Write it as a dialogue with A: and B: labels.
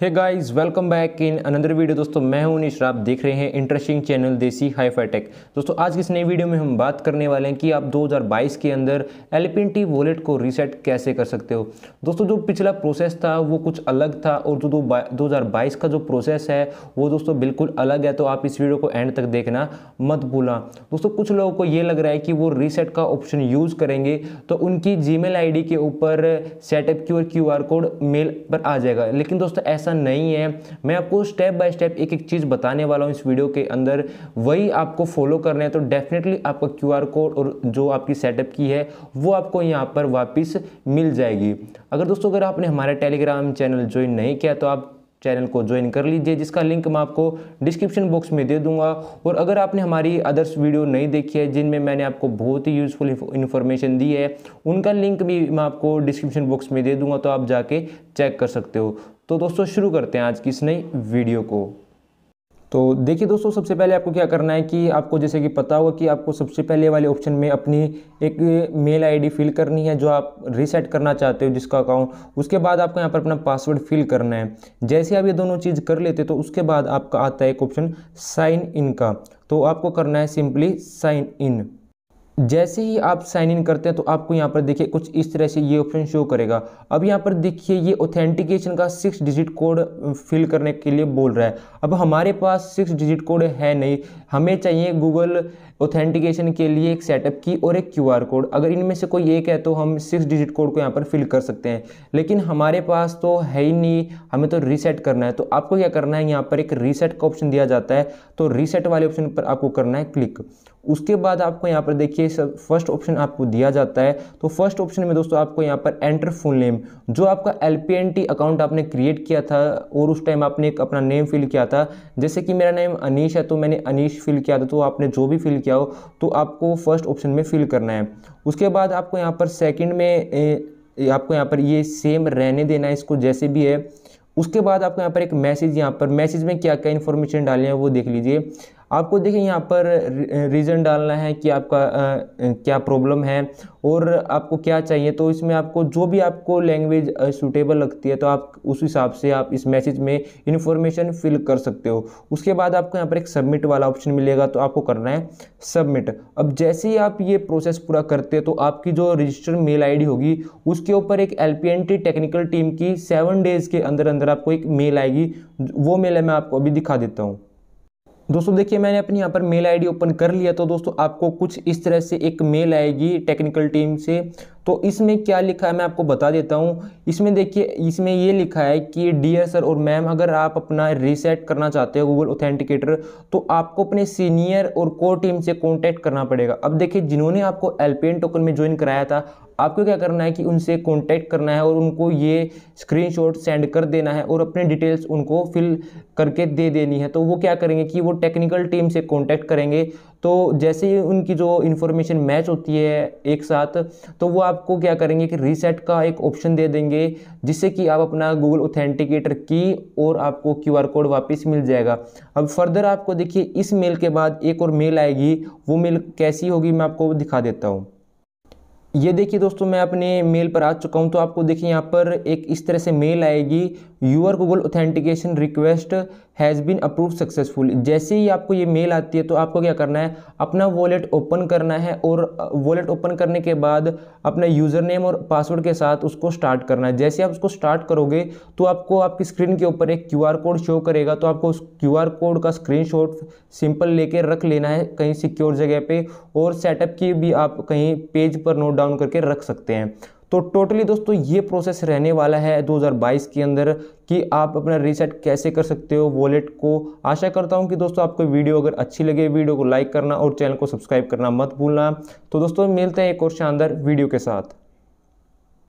A: hey guys welcome back in another video दोस्तों मैं हूं निश्रा आप देख रहे हैं इंटरेस्टिंग चैनल देसी हाईफा दोस्तों आज की इस नई वीडियो में हम बात करने वाले हैं कि आप 2022 के अंदर एल वॉलेट को रीसेट कैसे कर सकते हो दोस्तों जो पिछला प्रोसेस था वो कुछ अलग था और जो दो दो का जो प्रोसेस है वो दोस्तों बिल्कुल अलग है तो आप इस वीडियो को एंड तक देखना मत भूलना दोस्तों कुछ लोगों को ये लग रहा है कि वो रीसेट का ऑप्शन यूज़ करेंगे तो उनकी जी मेल के ऊपर सेटअप क्यू और कोड मेल पर आ जाएगा लेकिन दोस्तों ऐसा ऐसा नहीं है मैं आपको स्टेप बाय स्टेप एक एक चीज़ बताने वाला हूँ इस वीडियो के अंदर वही आपको फॉलो करना है तो डेफिनेटली आपका क्यू कोड और जो आपकी सेटअप की है वो आपको यहाँ पर वापस मिल जाएगी अगर दोस्तों अगर आपने हमारा टेलीग्राम चैनल ज्वाइन नहीं किया तो आप चैनल को ज्वाइन कर लीजिए जिसका लिंक मैं आपको डिस्क्रिप्शन बॉक्स में दे दूंगा और अगर आपने हमारी अदर्स वीडियो नहीं देखी है जिनमें मैंने आपको बहुत ही यूज़फुल इन्फॉर्मेशन दी है उनका लिंक भी मैं आपको डिस्क्रिप्शन बॉक्स में दे दूंगा तो आप जाके चेक कर सकते हो तो दोस्तों शुरू करते हैं आज की इस नई वीडियो को तो देखिए दोस्तों सबसे पहले आपको क्या करना है कि आपको जैसे कि पता होगा कि आपको सबसे पहले वाले ऑप्शन में अपनी एक मेल आईडी फिल करनी है जो आप रीसेट करना चाहते हो जिसका अकाउंट उसके बाद आपको यहाँ पर अपना पासवर्ड फिल करना है जैसे आप ये दोनों चीज़ कर लेते तो उसके बाद आपका आता है एक ऑप्शन साइन इन का तो आपको करना है सिंपली साइन इन जैसे ही आप साइन इन करते हैं तो आपको यहाँ पर देखिए कुछ इस तरह से ये ऑप्शन शो करेगा अब यहाँ पर देखिए ये ऑथेंटिकेशन का सिक्स डिजिट कोड फिल करने के लिए बोल रहा है अब हमारे पास सिक्स डिजिट कोड है नहीं हमें चाहिए गूगल ऑथेंटिकेशन के लिए एक सेटअप की और एक आर कोड अगर इनमें से कोई एक है तो हम सिक्स डिजिट कोड को यहाँ पर फिल कर सकते हैं लेकिन हमारे पास तो है ही नहीं हमें तो रीसेट करना है तो आपको क्या करना है यहाँ पर एक रीसेट का ऑप्शन दिया जाता है तो रीसेट वाले ऑप्शन पर आपको करना है क्लिक उसके बाद आपको यहाँ पर देखिए सब फर्स्ट ऑप्शन आपको दिया जाता है तो फर्स्ट ऑप्शन में दोस्तों आपको यहाँ पर एंटर फुल नेम जो आपका एल अकाउंट आपने क्रिएट किया था और उस टाइम आपने एक अपना नेम फिल किया था जैसे कि मेरा नेम अनीश है तो मैंने अनीश फिल किया था तो आपने जो भी फिल किया हो तो आपको फर्स्ट ऑप्शन में फिल करना है उसके बाद आपको यहाँ पर सेकेंड में ए, आपको यहाँ पर ये सेम रहने देना है इसको जैसे भी है उसके बाद आपको यहाँ पर एक मैसेज यहाँ पर मैसेज में क्या क्या इन्फॉर्मेशन डाले हैं वो देख लीजिए आपको देखिए यहाँ पर रीज़न डालना है कि आपका आ, क्या प्रॉब्लम है और आपको क्या चाहिए तो इसमें आपको जो भी आपको लैंग्वेज सूटेबल लगती है तो आप उस हिसाब से आप इस मैसेज में इन्फॉर्मेशन फिल कर सकते हो उसके बाद आपको यहाँ पर एक सबमिट वाला ऑप्शन मिलेगा तो आपको करना है सबमिट अब जैसे ही आप ये प्रोसेस पूरा करते हैं तो आपकी जो रजिस्टर मेल आईडी होगी उसके ऊपर एक एल टेक्निकल टीम की सेवन डेज़ के अंदर अंदर आपको एक मेल आएगी वो मेल मैं आपको अभी दिखा देता हूँ दोस्तों देखिए मैंने अपनी यहाँ पर मेल आईडी ओपन कर लिया तो दोस्तों आपको कुछ इस तरह से एक मेल आएगी टेक्निकल टीम से तो इसमें क्या लिखा है मैं आपको बता देता हूँ इसमें देखिए इसमें ये लिखा है कि डियर सर और मैम अगर आप अपना रीसेट करना चाहते हो गूगल ऑथेंटिकेटर तो आपको अपने सीनियर और कोर टीम से कॉन्टैक्ट करना पड़ेगा अब देखिए जिन्होंने आपको एलपीएन टोकन में ज्वाइन कराया था आपको क्या करना है कि उनसे कॉन्टैक्ट करना है और उनको ये स्क्रीन सेंड कर देना है और अपने डिटेल्स उनको फिल करके दे देनी है तो वो क्या करेंगे कि वो टेक्निकल टीम से कॉन्टैक्ट करेंगे तो जैसे ही उनकी जो इन्फॉर्मेशन मैच होती है एक साथ तो वो आपको क्या करेंगे कि रीसेट का एक ऑप्शन दे देंगे जिससे कि आप अपना गूगल ऑथेंटिकेटर की और आपको क्यूआर कोड वापस मिल जाएगा अब फर्दर आपको देखिए इस मेल के बाद एक और मेल आएगी वो मेल कैसी होगी मैं आपको दिखा देता हूँ ये देखिए दोस्तों मैं अपने मेल पर आ चुका हूँ तो आपको देखिए यहाँ पर एक इस तरह से मेल आएगी your Google authentication request has been approve successful जैसे ही आपको ये मेल आती है तो आपको क्या करना है अपना वॉलेट ओपन करना है और वॉलेट ओपन करने के बाद अपना यूज़र नेम और पासवर्ड के साथ उसको स्टार्ट करना है जैसे आप उसको स्टार्ट करोगे तो आपको आपकी स्क्रीन के ऊपर एक क्यू कोड शो करेगा तो आपको उस क्यू कोड का स्क्रीन सिंपल लेके रख लेना है कहीं सिक्योर जगह पर और सेटअप की भी आप कहीं पेज पर नोट डाउन करके रख सकते हैं तो टोटली दोस्तों ये प्रोसेस रहने वाला है 2022 के अंदर कि आप अपना रीसेट कैसे कर सकते हो वॉलेट को आशा करता हूँ कि दोस्तों आपको वीडियो अगर अच्छी लगे वीडियो को लाइक करना और चैनल को सब्सक्राइब करना मत भूलना तो दोस्तों मिलते हैं एक और शानदार वीडियो के साथ